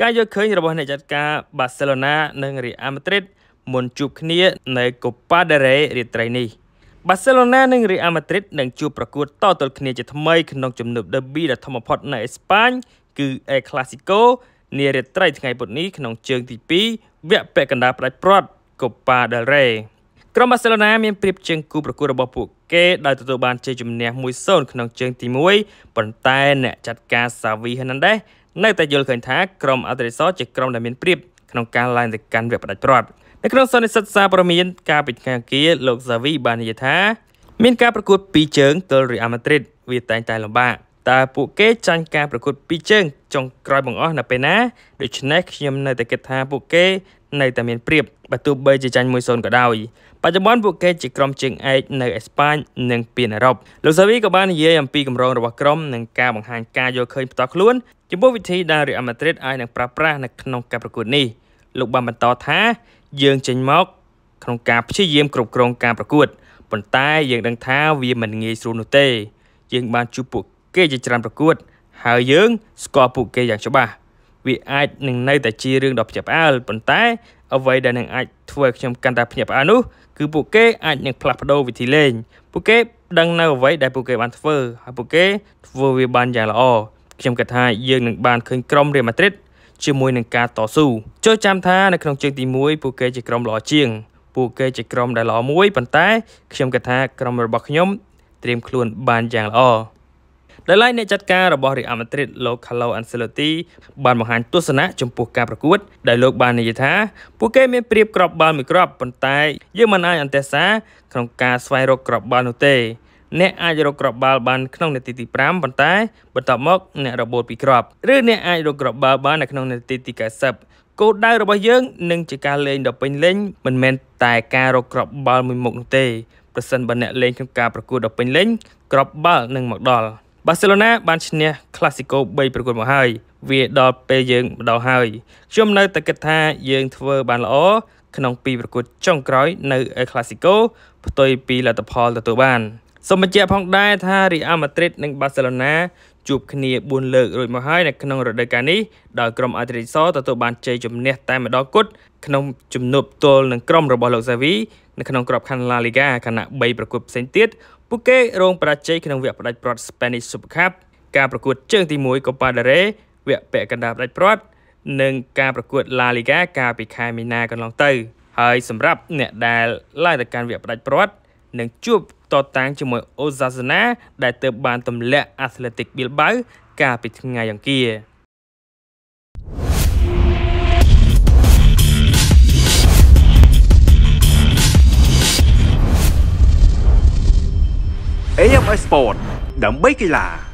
ការយកឃើញរបស់អ្នកចាត់ការបាសេឡូណានិងរៀអាម៉ាឌ្រីតមុនជួបគ្នានៅកូប៉ាដេរេរាត្រីនេះបាសេឡូណានិងរៀអាម៉ាឌ្រីតនឹងជួបប្រកួតតទល់គ្នាជាថ្មីក្នុងជំនួប Derby ដ៏ធំបំផុតនៅអេស្ប៉ាញគឺ El Clasico នារាត្រីថ្ងៃពុធនេះក្នុងជើងទី2វគ្គពាក់កណ្ដាលផ្ដាច់ព្រាត់កូប៉ាដេរេក្រុមបាសេឡូណាមានប្រៀបជើងគូប្រកួតរបស់ពួកគេដោយទទួលបានជ័យជំនះ1-0ក្នុងជើងទី1ប៉ុន្តែ អ្នកចាត់ការសាវីហេណាន់ដេសនៅតែយល់ឃើញថាក្រុមអតិសរជាក្រុមដែលមានព្រៀបក្នុងការឡើងទៅកាន់វគ្គផ្ដាច់ព្រាត់នៅក្នុងសន្និសីទសារព័ត៌មានការពីខាងគៀលោកសាវីបាននិយាយថាមានការប្រកួតពីរជើងទល់ Real Madrid វាតែងតែលំបាកតើពួកគេចាញ់ការប្រកួតពីរជើងចុងក្រោយបង្អស់នៅពេលណាដូច្នេះខ្ញុំនៅតែគិតថាពួកគេនៅតែមានព្រៀបបើទោះបីជាចាញ់1-0ក៏ដោយ បច្ចុប្បន្នពួកគេជាក្រុមជើងឯកនៅអេស្ប៉ាញនិងពានអឺរ៉ុបលោកសាវីក៏បាននិយាយអំពីកម្រងរបស់ក្រុមនិងការបង្ហាញការយកឃើញផ្ទាល់ខ្លួនចំពោះវិធីដែលរៀអាម៉ាឌ្រីតអាចនឹងប្រើប្រាស់នៅក្នុងការប្រកួតនេះលោកបានបន្តថាយើងចេញមកក្នុងការព្យាយាមគ្រប់គ្រងការប្រកួតប៉ុន្តែយើងដឹងថាវាមិនងាយស្រួលនោះទេយើងបានជួបពួកគេជាច្រើនប្រកួតហើយយើងស្គាល់ពួកគេយ៉ាងច្បាស់វាអាចនឹងនៅតែជារឿងដ៏ភ្ញាក់ផ្អើលប៉ុន្តែអ្វីដែលនឹងអាចធ្វើខ្ញុំកាន់តែភ្ញាក់ផ្អើលនោះគឺពួកគេអាចនឹងផ្លាស់ប្ដូរវិធីលេង ពួកគេដឹងនៅអ្វីដែលពួកគេបានធ្វើហើយពួកគេ ធ្វើវាបានយ៉ាងល្អខ្ញុំគិតថាយើងនឹងបានឃើញក្រុមរៀលម៉ាឌ្រីតជាមួយនឹងការតស៊ូចូលចាំថានៅក្នុងជើងទី1ពួកគេជាក្រុមល្អជាង ពួកគេជាក្រុមដែលល្អមួយប៉ុន្តែខ្ញុំគិតថាក្រុមរបស់ខ្ញុំ ត្រៀមខ្លួន បានយ៉ាងល្អដោយឡែកអ្នកចាត់ការរបស់រៀលអាម៉ាឌ្រីតលោក Carlo Ancelotti បានបង្ហាញទស្សនៈចំពោះការប្រកួតដែលលោកបាននិយាយថាពួកគេ មានប្រៀបក្របបាល់មួយគ្រាប់ប៉ុន្តែយើងមិនអាចអន្ទះសារក្នុងការស្វែងរកក្របបាល់នោះទេ អ្នកអាចរកក្របបាល់បានក្នុងនាទីទី5ប៉ុន្តែបន្ទាប់មកអ្នករបូតពីក្របឬអ្នកអាចរកក្របបាល់បាននៅក្នុងនាទីទី90គោលដៅរបស់យើងនឹងជាការលេងដ៏ពេញលេញមិនមែនតែការរកក្របបាល់មួយមុខនោះទេប្រសិនបើអ្នកលេងក្នុងការប្រកួតដ៏ពេញលេញក្របបាល់នឹងមកដល់បាសេឡូណាបានឈ្នះ Clasico 3ប្រកួតមកហើយវាដល់ពេលយើងម្ដងហើយខ្ញុំនៅតែគិតថាយើងធ្វើ បានល្អក្នុងពីរប្រកួត ចុងក្រោយនៅ El Clasico ផ្ទុយពីលទ្ធផលទទួលបានសូមបញ្ជាក់ផងដែរថា Real Madrid និង Barcelona ជួបគ្នា4លើករួចមកហើយនៅក្នុងរដូវកាលនេះដោយក្រុមអាត្រីសទទួលបានជ័យជំនះតែម្ដងគត់ក្នុងជំនួបទល់នឹងក្រុមរបស់លោកសាវីនៅក្នុងក្របខ័ណ្ឌ La Liga ខណៈ3ប្រកួតផ្សេងទៀតពួកគេរងបរាជ័យក្នុងវគ្គផ្ដាច់ព្រាត់ Spanish Super Cup ការប្រកួតជើងទី1 Copa del Rey វគ្គពាក់កណ្ដាលផ្ដាច់ព្រាត់និងការប្រកួត La Liga កាលពីខែមីនាកន្លងទៅហើយសម្រាប់អ្នកដែលឡើងទៅកាន់វគ្គផ្ដាច់ព្រាត់នឹងជួបតតាំងជាមួយអូសាសនាដែលទើបបានទម្លាក់អាស្លេទិកប៊ីលបាវកាលពីថ្ងៃអង្គារអេយ៉ាប់អេស្ពតដើម្បីកីឡា